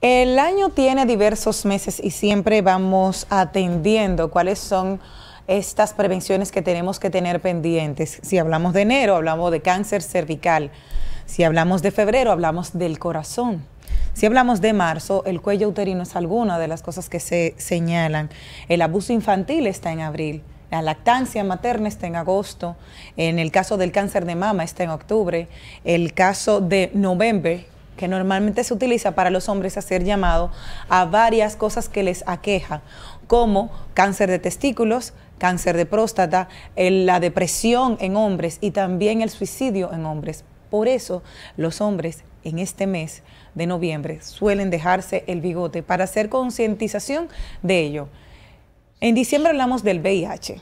El año tiene diversos meses y siempre vamos atendiendo cuáles son estas prevenciones que tenemos que tener pendientes. Si hablamos de enero, hablamos de cáncer cervical. Si hablamos de febrero, hablamos del corazón. Si hablamos de marzo, el cuello uterino es alguna de las cosas que se señalan. El abuso infantil está en abril. La lactancia materna está en agosto. En el caso del cáncer de mama está en octubre. El caso de noviembre que normalmente se utiliza para los hombres hacer llamado a varias cosas que les aquejan, como cáncer de testículos, cáncer de próstata, la depresión en hombres y también el suicidio en hombres. Por eso los hombres en este mes de noviembre suelen dejarse el bigote para hacer concientización de ello. En diciembre hablamos del VIH,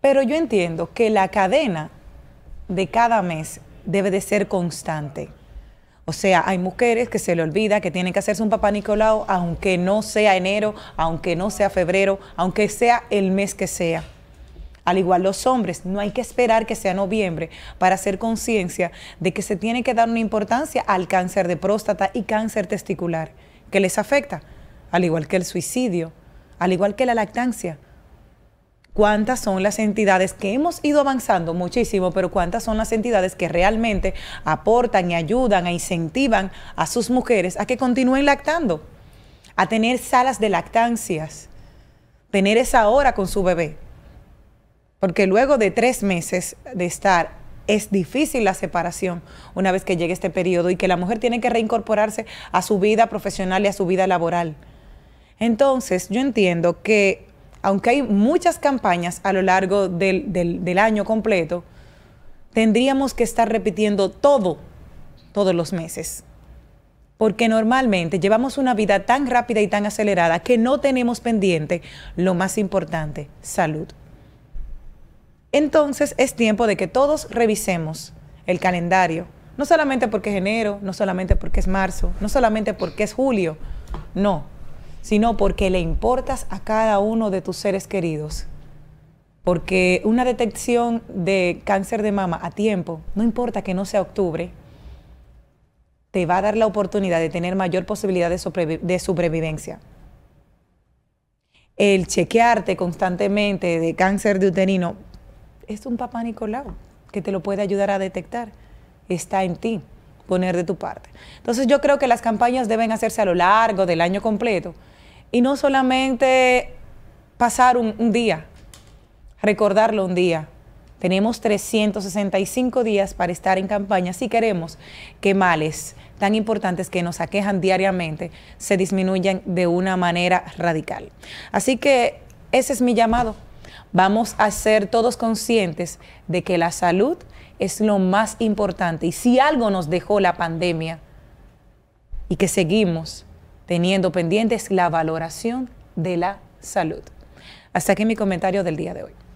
pero yo entiendo que la cadena de cada mes debe de ser constante. O sea, hay mujeres que se le olvida que tienen que hacerse un papá Nicolau, aunque no sea enero, aunque no sea febrero, aunque sea el mes que sea. Al igual los hombres, no hay que esperar que sea noviembre para hacer conciencia de que se tiene que dar una importancia al cáncer de próstata y cáncer testicular, que les afecta, al igual que el suicidio, al igual que la lactancia cuántas son las entidades que hemos ido avanzando muchísimo, pero cuántas son las entidades que realmente aportan y ayudan e incentivan a sus mujeres a que continúen lactando, a tener salas de lactancias, tener esa hora con su bebé. Porque luego de tres meses de estar es difícil la separación una vez que llegue este periodo y que la mujer tiene que reincorporarse a su vida profesional y a su vida laboral. Entonces, yo entiendo que aunque hay muchas campañas a lo largo del, año completo, tendríamos que estar repitiendo todo, todos los meses. Porque normalmente llevamos una vida tan rápida y tan acelerada que no tenemos pendiente lo más importante, salud. Entonces es tiempo de que todos revisemos el calendario, no solamente porque es enero, no solamente porque es marzo, no solamente porque es julio, no, sino porque le importas a cada uno de tus seres queridos. Porque una detección de cáncer de mama a tiempo, no importa que no sea octubre, te va a dar la oportunidad de tener mayor posibilidad de, sobrevivencia. El chequearte constantemente de cáncer de uterino es un papá Nicolau que te lo puede ayudar a detectar. Está en ti poner de tu parte. Entonces yo creo que las campañas deben hacerse a lo largo del año completo y no solamente pasar un, día, recordarlo un día. Tenemos 365 días para estar en campaña si queremos que males tan importantes que nos aquejan diariamente se disminuyan de una manera radical. Así que ese es mi llamado vamos a ser todos conscientes de que la salud es lo más importante. Y si algo nos dejó la pandemia y que seguimos teniendo pendientes, la valoración de la salud. Hasta aquí mi comentario del día de hoy.